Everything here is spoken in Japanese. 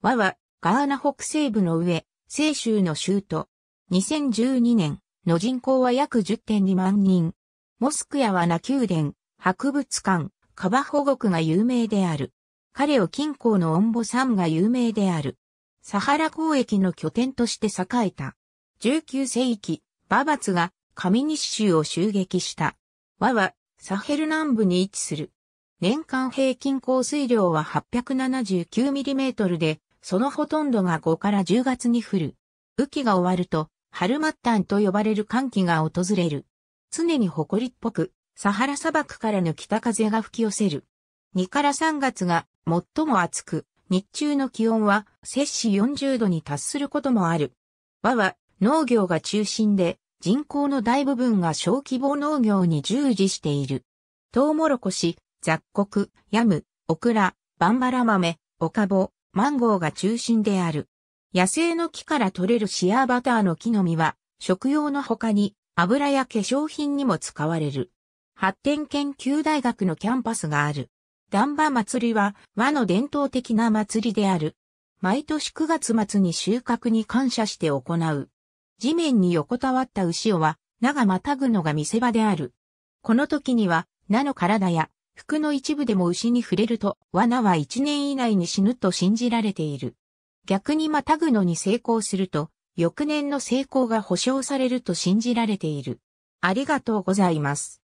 和は、ガーナ北西部の上、西州の州都。2012年の人口は約10.2万人。モスクやワナ宮殿、博物館、カバ保護区が有名である。彼を近郊のオンボ山が有名である。サハラ交易の拠点として栄えた。19世紀、ババツが上西州を襲撃した。和はサヘル南部に位置する。年間平均降水量は 879mm で、そのほとんどが5から10月に降る。雨季が終わると、春末端と呼ばれる寒気が訪れる。常に埃っぽく、サハラ砂漠からの北風が吹き寄せる。2から3月が最も暑く、日中の気温は摂氏40度に達することもある。和は農業が中心で、人口の大部分が小規模農業に従事している。トウモロコシ、雑穀、ヤム、オクラ、バンバラ豆、オカボ、マンゴーが中心である。野生の木から取れるシアーバターの木の実は、食用の他に油や化粧品にも使われる。発展研究大学のキャンパスがある。丹波祭りは和の伝統的な祭りである。毎年9月末に収穫に感謝して行う。地面に横たわった牛をは、長またぐのが見せ場である。この時には、菜の体や服の一部でも牛に触れると、罠は一年以内に死ぬと信じられている。逆にまたぐのに成功すると、翌年の成功が保証されると信じられている。ありがとうございます。